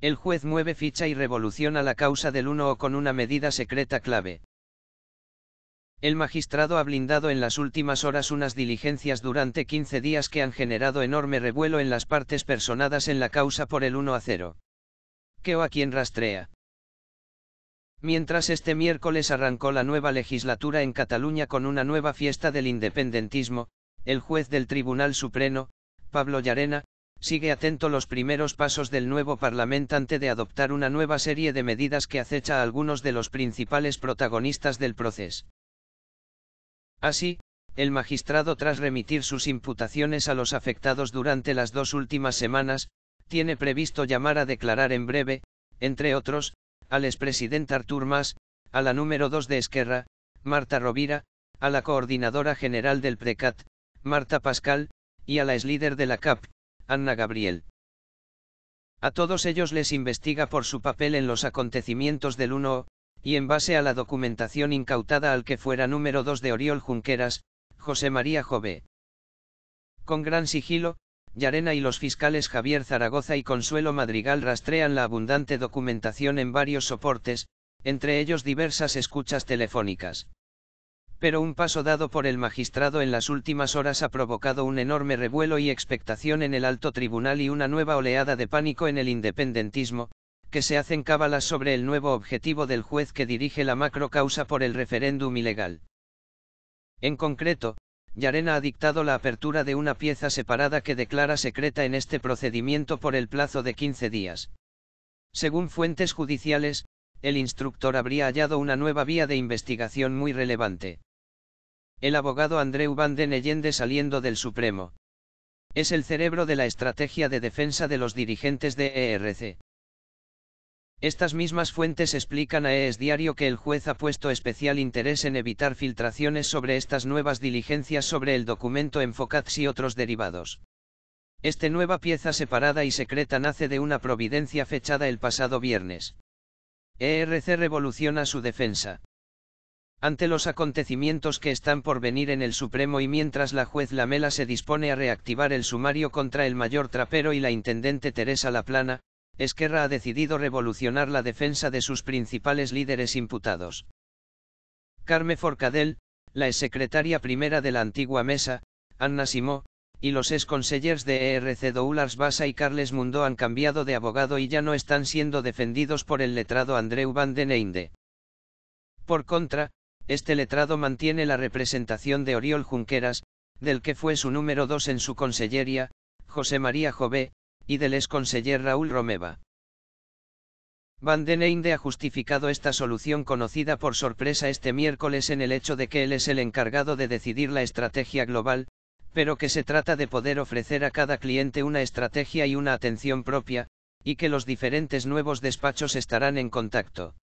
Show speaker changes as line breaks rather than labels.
El juez mueve ficha y revoluciona la causa del 1 o con una medida secreta clave. El magistrado ha blindado en las últimas horas unas diligencias durante 15 días que han generado enorme revuelo en las partes personadas en la causa por el 1 a 0. o a quien rastrea. Mientras este miércoles arrancó la nueva legislatura en Cataluña con una nueva fiesta del independentismo, el juez del Tribunal Supremo, Pablo Llarena, Sigue atento los primeros pasos del nuevo Parlamento ante de adoptar una nueva serie de medidas que acecha a algunos de los principales protagonistas del proceso. Así, el magistrado tras remitir sus imputaciones a los afectados durante las dos últimas semanas, tiene previsto llamar a declarar en breve, entre otros, al expresidente Artur Mas, a la número 2 de Esquerra, Marta Rovira, a la coordinadora general del PRECAT, Marta Pascal, y a la ex líder de la CAP, Anna Gabriel. A todos ellos les investiga por su papel en los acontecimientos del 1 y en base a la documentación incautada al que fuera número 2 de Oriol Junqueras, José María Jove. Con gran sigilo, Yarena y los fiscales Javier Zaragoza y Consuelo Madrigal rastrean la abundante documentación en varios soportes, entre ellos diversas escuchas telefónicas pero un paso dado por el magistrado en las últimas horas ha provocado un enorme revuelo y expectación en el alto tribunal y una nueva oleada de pánico en el independentismo, que se hacen cábalas sobre el nuevo objetivo del juez que dirige la macro causa por el referéndum ilegal. En concreto, Yarena ha dictado la apertura de una pieza separada que declara secreta en este procedimiento por el plazo de 15 días. Según fuentes judiciales, el instructor habría hallado una nueva vía de investigación muy relevante el abogado Andreu Van den Allende saliendo del Supremo. Es el cerebro de la estrategia de defensa de los dirigentes de ERC. Estas mismas fuentes explican a ES Diario que el juez ha puesto especial interés en evitar filtraciones sobre estas nuevas diligencias sobre el documento Enfocats y otros derivados. Esta nueva pieza separada y secreta nace de una providencia fechada el pasado viernes. ERC revoluciona su defensa ante los acontecimientos que están por venir en el Supremo y mientras la juez Lamela se dispone a reactivar el sumario contra el mayor trapero y la intendente Teresa Laplana, Esquerra ha decidido revolucionar la defensa de sus principales líderes imputados. Carme Forcadell, la exsecretaria primera de la antigua mesa, Anna Simó, y los exconsellers de ERC Doulars Basa y Carles Mundó han cambiado de abogado y ya no están siendo defendidos por el letrado Andreu Van den Einde. Por contra, este letrado mantiene la representación de Oriol Junqueras, del que fue su número dos en su consellería, José María Jové, y del exconseller conseller Raúl Romeva. Van den Einde ha justificado esta solución conocida por sorpresa este miércoles en el hecho de que él es el encargado de decidir la estrategia global, pero que se trata de poder ofrecer a cada cliente una estrategia y una atención propia, y que los diferentes nuevos despachos estarán en contacto.